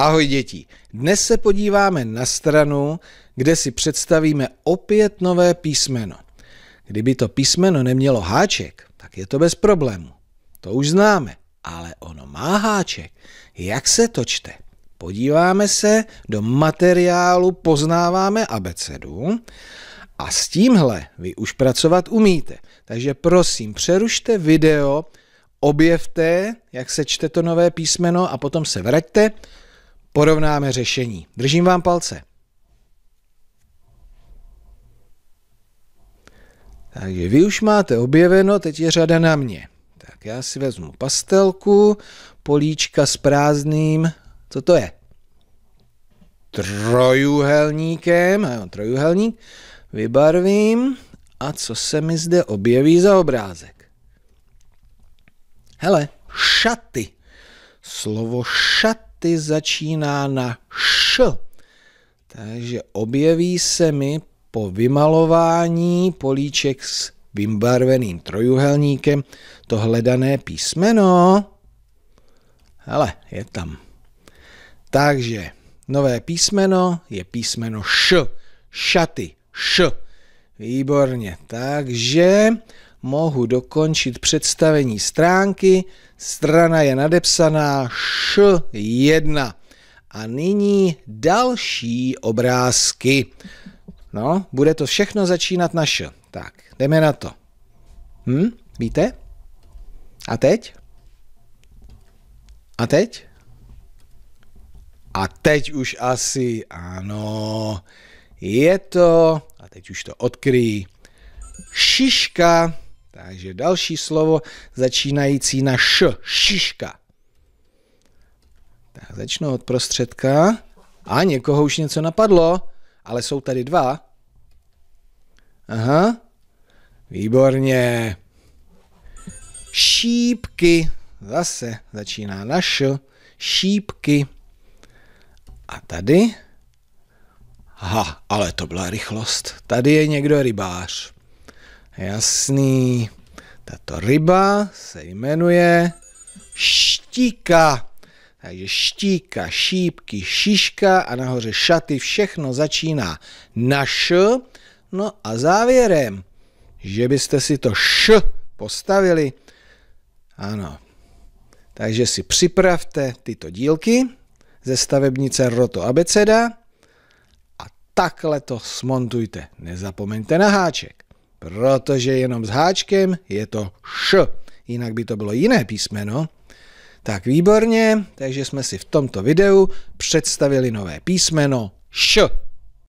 Ahoj děti, dnes se podíváme na stranu, kde si představíme opět nové písmeno. Kdyby to písmeno nemělo háček, tak je to bez problému. To už známe, ale ono má háček. Jak se to čte? Podíváme se do materiálu Poznáváme abecedu a s tímhle vy už pracovat umíte. Takže prosím, přerušte video, objevte, jak se čte to nové písmeno a potom se vraťte porovnáme řešení. Držím vám palce. Takže vy už máte objeveno, teď je řada na mě. Tak já si vezmu pastelku, políčka s prázdným, co to je? Trojuhelníkem, jo, trojuhelník, vybarvím a co se mi zde objeví za obrázek? Hele, šaty. Slovo šat ty začíná na š. Takže objeví se mi po vymalování políček s vymbarveným trojuhelníkem to hledané písmeno. Hele, je tam. Takže nové písmeno je písmeno š. Šaty, š. Výborně. Takže mohu dokončit představení stránky. Strana je nadepsaná Š1. A nyní další obrázky. No, bude to všechno začínat na Š. Tak, jdeme na to. Hm, víte? A teď? A teď? A teď už asi, ano, je to, a teď už to odkryjí, šiška. Takže další slovo začínající na š, šiška. Tak začnu od prostředka. A někoho už něco napadlo, ale jsou tady dva. Aha, výborně. Šípky, zase začíná na š, šípky. A tady? Aha, ale to byla rychlost. Tady je někdo rybář. Jasný. Tato ryba se jmenuje štíka. Takže štíka, šípky, šiška a nahoře šaty, všechno začíná na š. No a závěrem, že byste si to š postavili. Ano. Takže si připravte tyto dílky ze stavebnice Roto Abeceda a takhle to smontujte. Nezapomeňte na háček protože jenom s háčkem je to š, jinak by to bylo jiné písmeno. Tak výborně, takže jsme si v tomto videu představili nové písmeno š.